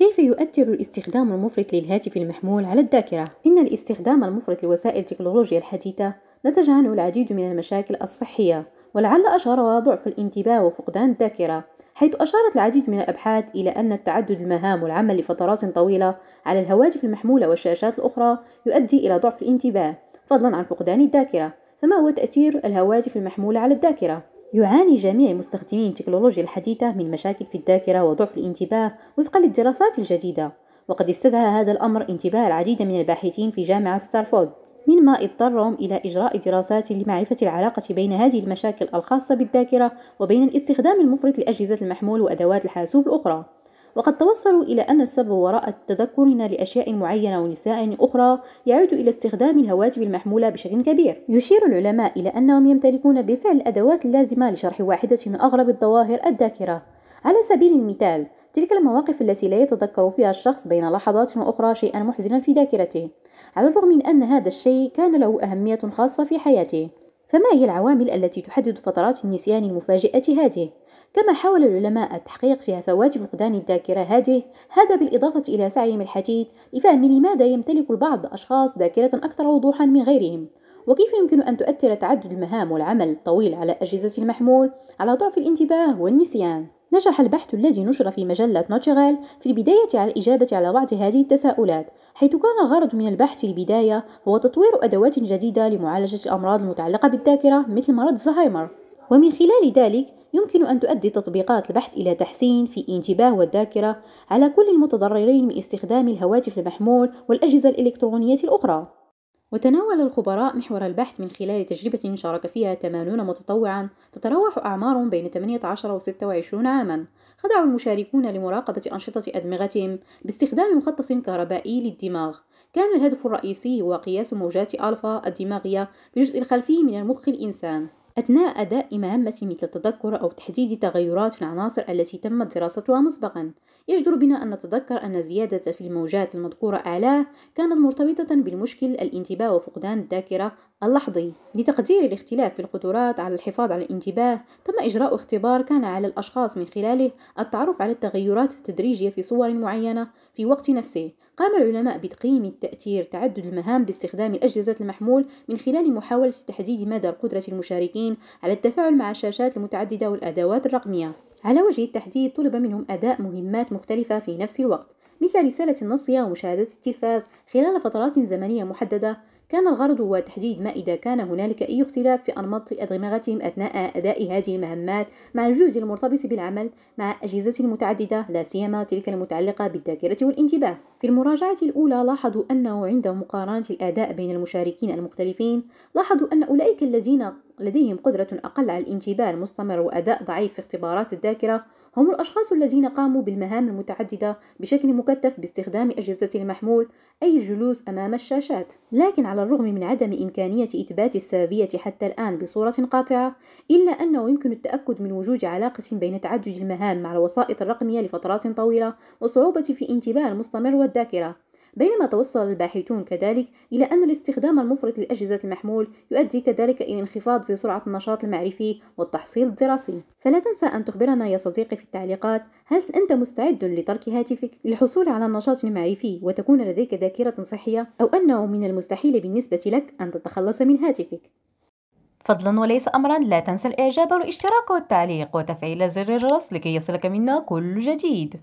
كيف يؤثر الاستخدام المفرط للهاتف المحمول على الذاكرة؟ إن الاستخدام المفرط لوسائل التكنولوجيا الحديثة نتج عنه العديد من المشاكل الصحية ولعل أشهرها ضعف الانتباه وفقدان الذاكرة حيث أشارت العديد من الأبحاث إلى أن تعدد المهام والعمل لفترات طويلة على الهواتف المحمولة والشاشات الأخرى يؤدي إلى ضعف الانتباه فضلا عن فقدان الذاكرة فما هو تأثير الهواتف المحمولة على الذاكرة؟ يعاني جميع مستخدمين التكنولوجيا الحديثة من مشاكل في الذاكرة وضعف الانتباه وفقا للدراسات الجديدة وقد استدعى هذا الأمر انتباه العديد من الباحثين في جامعة ستارفورد مما اضطرهم إلى إجراء دراسات لمعرفة العلاقة بين هذه المشاكل الخاصة بالذاكرة وبين الاستخدام المفرط لأجهزة المحمول وأدوات الحاسوب الأخرى وقد توصلوا إلى أن السبب وراء تذكرنا لأشياء معينة ونساء أخرى يعود إلى استخدام الهواتف المحمولة بشكل كبير يشير العلماء إلى أنهم يمتلكون بالفعل الأدوات اللازمة لشرح واحدة من أغرب الظواهر الذاكرة على سبيل المثال تلك المواقف التي لا يتذكر فيها الشخص بين لحظات أخرى شيئا محزنا في ذاكرته على الرغم من أن هذا الشيء كان له أهمية خاصة في حياته فما هي العوامل التي تحدد فترات النسيان المفاجئة هذه؟ كما حاول العلماء التحقيق في هفوات فقدان الذاكرة هذه هذا بالإضافة إلى سعيهم الحديد لفهم لماذا يمتلك البعض الأشخاص ذاكرة أكثر وضوحا من غيرهم وكيف يمكن أن تؤثر تعدد المهام والعمل الطويل على أجهزة المحمول على ضعف الانتباه والنسيان نجح البحث الذي نشر في مجلة نوتشغال في البداية على الإجابة على بعض هذه التساؤلات حيث كان الغرض من البحث في البداية هو تطوير أدوات جديدة لمعالجة الأمراض المتعلقة بالذاكرة مثل مرض الزهايمر ومن خلال ذلك يمكن أن تؤدي تطبيقات البحث إلى تحسين في الانتباه والذاكرة على كل المتضررين من استخدام الهواتف المحمول والأجهزة الإلكترونية الأخرى وتناول الخبراء محور البحث من خلال تجربة شارك فيها 80 متطوعا تتراوح أعمارهم بين 18 و 26 عاما خضع المشاركون لمراقبة أنشطة أدمغتهم باستخدام مخطط كهربائي للدماغ كان الهدف الرئيسي هو قياس موجات ألفا الدماغية في الجزء الخلفي من المخ الإنسان أثناء أداء مهمة مثل التذكر أو تحديد تغيرات في العناصر التي تم دراستها مسبقا يجدر بنا أن نتذكر أن زيادة في الموجات المذكورة أعلاه كانت مرتبطة بالمشكل الانتباه وفقدان الذاكرة اللحظي لتقدير الاختلاف في القدرات على الحفاظ على الانتباه تم إجراء اختبار كان على الأشخاص من خلاله التعرف على التغيرات التدريجية في صور معينة في وقت نفسه قام العلماء بتقييم تأثير تعدد المهام باستخدام الأجهزة المحمول من خلال محاولة تحديد مدى قدرة المشاركين المبتدئين على التفاعل مع الشاشات المتعددة والأدوات الرقمية على وجه التحديد طلب منهم أداء مهمات مختلفة في نفس الوقت مثل رسالة النصية ومشاهدة التلفاز خلال فترات زمنية محددة كان الغرض هو تحديد ما إذا كان هنالك أي اختلاف في أنماط أدمغتهم أثناء أداء هذه المهمات مع الجهد المرتبط بالعمل مع أجهزة متعددة لا سيما تلك المتعلقة بالذاكرة والانتباه في المراجعة الأولى لاحظوا أنه عند مقارنة الأداء بين المشاركين المختلفين لاحظوا أن أولئك الذين لديهم قدرة أقل على الانتباه المستمر وأداء ضعيف في اختبارات الذاكرة هم الأشخاص الذين قاموا بالمهام المتعددة بشكل مكثف باستخدام أجهزة المحمول أي الجلوس أمام الشاشات لكن على الرغم من عدم إمكانية إثبات السببية حتى الآن بصورة قاطعة إلا أنه يمكن التأكد من وجود علاقة بين تعدد المهام مع الوسائط الرقمية لفترات طويلة وصعوبة في انتباه المستمر الذاكرة بينما توصل الباحثون كذلك إلى أن الاستخدام المفرط للأجهزة المحمول يؤدي كذلك إلى انخفاض في سرعة النشاط المعرفي والتحصيل الدراسي فلا تنسى أن تخبرنا يا صديقي في التعليقات هل أنت مستعد لترك هاتفك للحصول على النشاط المعرفي وتكون لديك ذاكرة صحية أو أنه من المستحيل بالنسبة لك أن تتخلص من هاتفك فضلا وليس أمرا لا تنسى الإعجاب والاشتراك والتعليق وتفعيل زر الجرس لكي يصلك منا كل جديد